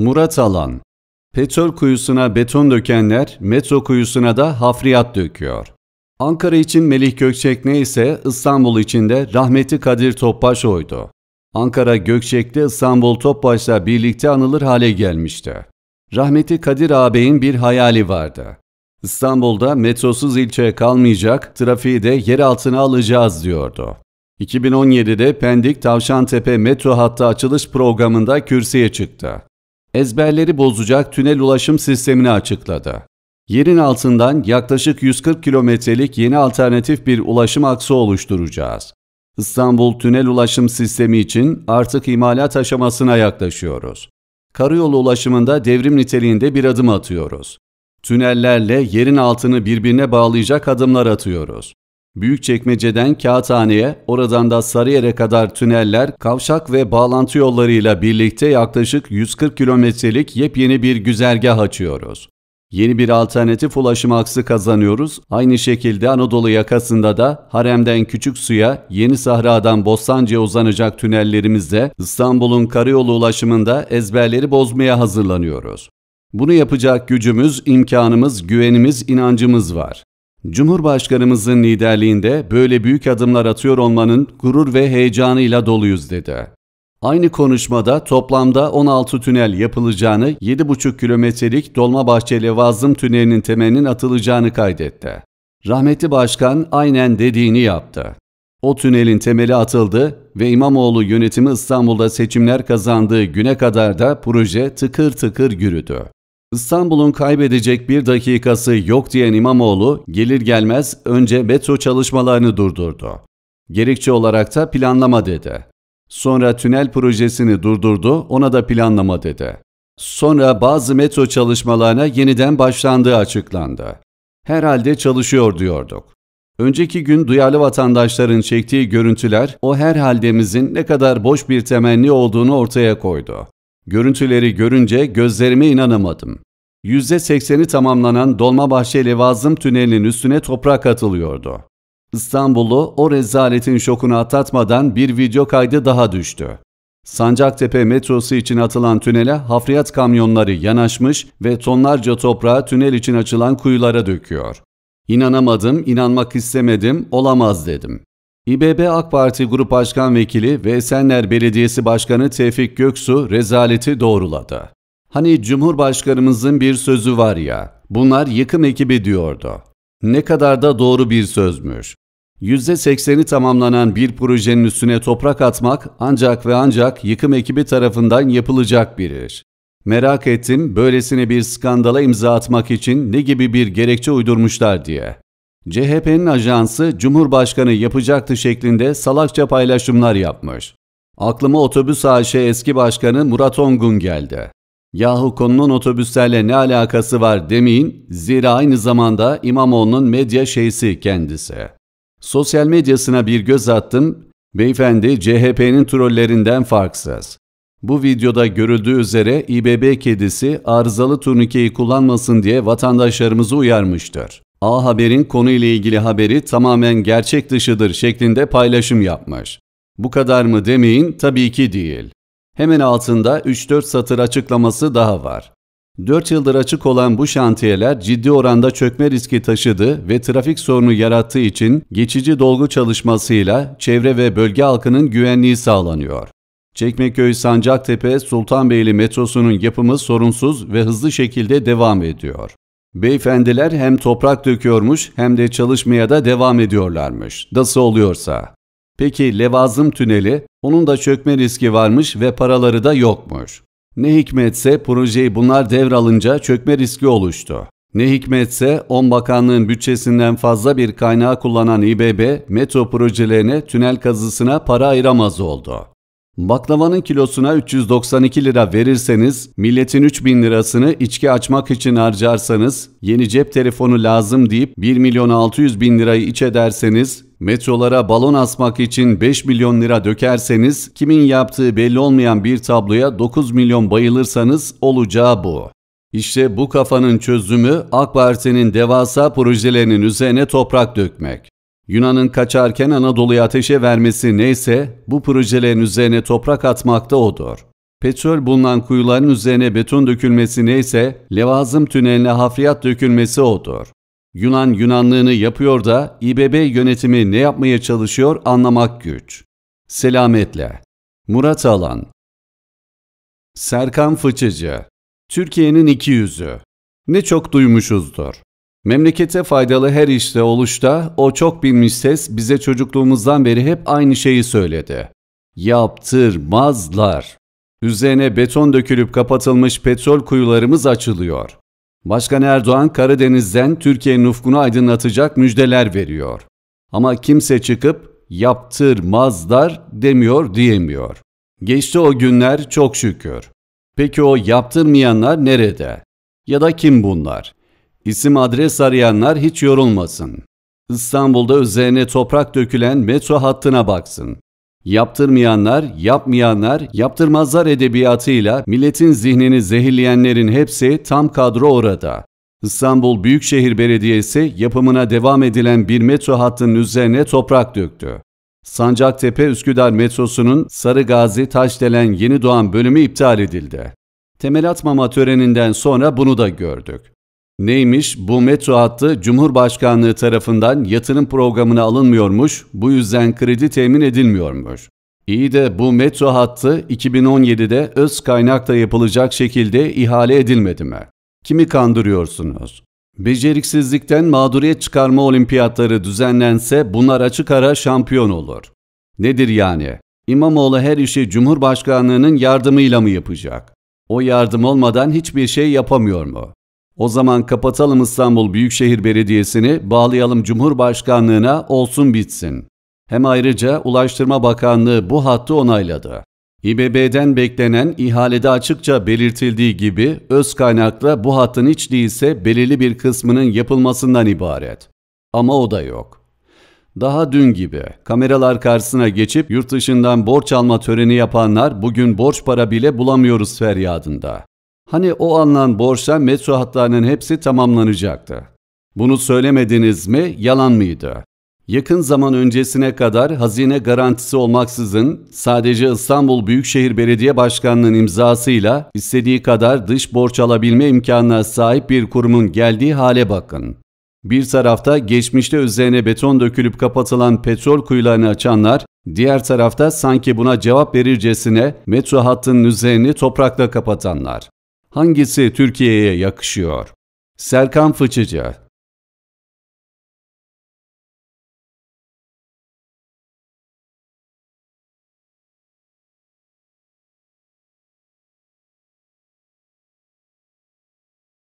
Murat Alan Petrol kuyusuna beton dökenler, metro kuyusuna da hafriyat döküyor. Ankara için Melih Gökçek neyse İstanbul için de Rahmeti Kadir Topbaş oydu. Ankara Gökçek'te İstanbul Topbaş'la birlikte anılır hale gelmişti. Rahmeti Kadir ağabeyin bir hayali vardı. İstanbul'da metrosuz ilçe kalmayacak, trafiği de yer altına alacağız diyordu. 2017'de Pendik Tavşantepe metro hattı açılış programında kürsüye çıktı ezberleri bozacak tünel ulaşım sistemini açıkladı. Yerin altından yaklaşık 140 kilometrelik yeni alternatif bir ulaşım aksı oluşturacağız. İstanbul tünel ulaşım sistemi için artık imalat aşamasına yaklaşıyoruz. Karayolu ulaşımında devrim niteliğinde bir adım atıyoruz. Tünellerle yerin altını birbirine bağlayacak adımlar atıyoruz. Büyükçekmece'den Kağıthane'ye, oradan da Sarıyer'e kadar tüneller, kavşak ve bağlantı yollarıyla birlikte yaklaşık 140 kilometrelik yepyeni bir güzergah açıyoruz. Yeni bir alternatif ulaşım aksı kazanıyoruz. Aynı şekilde Anadolu yakasında da Harem'den Küçük Suya, Yeni Sahra'dan Bostancı'ya uzanacak tünellerimizde İstanbul'un karayolu ulaşımında ezberleri bozmaya hazırlanıyoruz. Bunu yapacak gücümüz, imkanımız, güvenimiz, inancımız var. Cumhurbaşkanımızın liderliğinde böyle büyük adımlar atıyor olmanın gurur ve heyecanıyla doluyuz dedi. Aynı konuşmada toplamda 16 tünel yapılacağını, 7,5 kilometrelik Dolmabahçe-Levazım tünelinin temelinin atılacağını kaydetti. Rahmetli Başkan aynen dediğini yaptı. O tünelin temeli atıldı ve İmamoğlu yönetimi İstanbul'da seçimler kazandığı güne kadar da proje tıkır tıkır yürüdü. İstanbul'un kaybedecek bir dakikası yok diyen İmamoğlu gelir gelmez önce metro çalışmalarını durdurdu. Gerekçe olarak da planlama dedi. Sonra tünel projesini durdurdu, ona da planlama dedi. Sonra bazı metro çalışmalarına yeniden başlandığı açıklandı. Herhalde çalışıyor diyorduk. Önceki gün duyarlı vatandaşların çektiği görüntüler o herhaldemizin ne kadar boş bir temenni olduğunu ortaya koydu. Görüntüleri görünce gözlerime inanamadım. %80'i tamamlanan dolmabahçe Vazım tünelinin üstüne toprak atılıyordu. İstanbul'u o rezaletin şokunu atlatmadan bir video kaydı daha düştü. Sancaktepe metrosu için atılan tünele hafriyat kamyonları yanaşmış ve tonlarca toprağı tünel için açılan kuyulara döküyor. İnanamadım, inanmak istemedim, olamaz dedim. İBB AK Parti Grup Başkan Vekili ve Esenler Belediyesi Başkanı Tevfik Göksu rezaleti doğruladı. Hani Cumhurbaşkanımızın bir sözü var ya, bunlar yıkım ekibi diyordu. Ne kadar da doğru bir sözmüş. %80'i tamamlanan bir projenin üstüne toprak atmak ancak ve ancak yıkım ekibi tarafından yapılacak bir iş. Merak ettim böylesine bir skandala imza atmak için ne gibi bir gerekçe uydurmuşlar diye. CHP'nin ajansı Cumhurbaşkanı yapacaktı şeklinde salakça paylaşımlar yapmış. Aklıma otobüs AŞ eski başkanı Murat Ongun geldi. Yahu konunun otobüslerle ne alakası var demeyin. Zira aynı zamanda İmamoğlu'nun medya şeysi kendisi. Sosyal medyasına bir göz attım. Beyefendi CHP'nin trollerinden farksız. Bu videoda görüldüğü üzere İBB kedisi arızalı turnikeyi kullanmasın diye vatandaşlarımızı uyarmıştır. A Haber'in konuyla ilgili haberi tamamen gerçek dışıdır şeklinde paylaşım yapmış. Bu kadar mı demeyin tabii ki değil. Hemen altında 3-4 satır açıklaması daha var. 4 yıldır açık olan bu şantiyeler ciddi oranda çökme riski taşıdı ve trafik sorunu yarattığı için geçici dolgu çalışmasıyla çevre ve bölge halkının güvenliği sağlanıyor. Çekmeköy Sancaktepe Sultanbeyli metrosunun yapımı sorunsuz ve hızlı şekilde devam ediyor. Beyefendiler hem toprak döküyormuş hem de çalışmaya da devam ediyorlarmış. Nasıl oluyorsa. Peki levazım tüneli? Onun da çökme riski varmış ve paraları da yokmuş. Ne hikmetse projeyi bunlar devralınca çökme riski oluştu. Ne hikmetse 10 bakanlığın bütçesinden fazla bir kaynağı kullanan İBB metro projelerine tünel kazısına para ayıramaz oldu. Baklavanın kilosuna 392 lira verirseniz, milletin 3000 lirasını içki açmak için harcarsanız, yeni cep telefonu lazım deyip 1 milyon 600 bin lirayı iç ederseniz, metrolara balon asmak için 5 milyon lira dökerseniz, kimin yaptığı belli olmayan bir tabloya 9 milyon bayılırsanız olacağı bu. İşte bu kafanın çözümü AK Parti'nin devasa projelerinin üzerine toprak dökmek. Yunan'ın kaçarken Anadolu'ya ateşe vermesi neyse bu projelerin üzerine toprak atmakta odur. Petrol bulunan kuyuların üzerine beton dökülmesi neyse levazım tüneline hafriyat dökülmesi odur. Yunan Yunanlığını yapıyor da İBB yönetimi ne yapmaya çalışıyor anlamak güç. Selametle. Murat Alan Serkan Fıçıcı Türkiye'nin iki yüzü. Ne çok duymuşuzdur. Memlekete faydalı her işte oluşta o çok bilmiş ses bize çocukluğumuzdan beri hep aynı şeyi söyledi. Yaptırmazlar. Üzerine beton dökülüp kapatılmış petrol kuyularımız açılıyor. Başkan Erdoğan Karadeniz'den Türkiye'nin ufkunu aydınlatacak müjdeler veriyor. Ama kimse çıkıp yaptırmazlar demiyor diyemiyor. Geçti o günler çok şükür. Peki o yaptırmayanlar nerede? Ya da kim bunlar? İsim adres arayanlar hiç yorulmasın. İstanbul'da üzerine toprak dökülen metro hattına baksın. Yaptırmayanlar, yapmayanlar, yaptırmazlar edebiyatıyla milletin zihnini zehirleyenlerin hepsi tam kadro orada. İstanbul Büyükşehir Belediyesi yapımına devam edilen bir metro hattının üzerine toprak döktü. Sancaktepe-Üsküdar metrosunun Sarıgazi Taşdelen Yeni Doğan bölümü iptal edildi. Temel atmama töreninden sonra bunu da gördük. Neymiş? Bu metro hattı Cumhurbaşkanlığı tarafından yatırım programına alınmıyormuş, bu yüzden kredi temin edilmiyormuş. İyi de bu metro hattı 2017'de öz kaynakta yapılacak şekilde ihale edilmedi mi? Kimi kandırıyorsunuz? Beceriksizlikten mağduriyet çıkarma olimpiyatları düzenlense bunlar açık ara şampiyon olur. Nedir yani? İmamoğlu her işi Cumhurbaşkanlığının yardımıyla mı yapacak? O yardım olmadan hiçbir şey yapamıyor mu? O zaman kapatalım İstanbul Büyükşehir Belediyesi'ni, bağlayalım Cumhurbaşkanlığına olsun bitsin. Hem ayrıca Ulaştırma Bakanlığı bu hattı onayladı. İBB'den beklenen ihalede açıkça belirtildiği gibi öz kaynakla bu hattın hiç değilse belirli bir kısmının yapılmasından ibaret. Ama o da yok. Daha dün gibi kameralar karşısına geçip yurt dışından borç alma töreni yapanlar bugün borç para bile bulamıyoruz feryadında. Hani o alınan borçla metro hatlarının hepsi tamamlanacaktı. Bunu söylemediniz mi, yalan mıydı? Yakın zaman öncesine kadar hazine garantisi olmaksızın sadece İstanbul Büyükşehir Belediye Başkanı'nın imzasıyla istediği kadar dış borç alabilme imkanına sahip bir kurumun geldiği hale bakın. Bir tarafta geçmişte üzerine beton dökülüp kapatılan petrol kuyularını açanlar, diğer tarafta sanki buna cevap verircesine metro hattının üzerini toprakla kapatanlar. Hangisi Türkiye'ye yakışıyor? Serkan Fıçıcı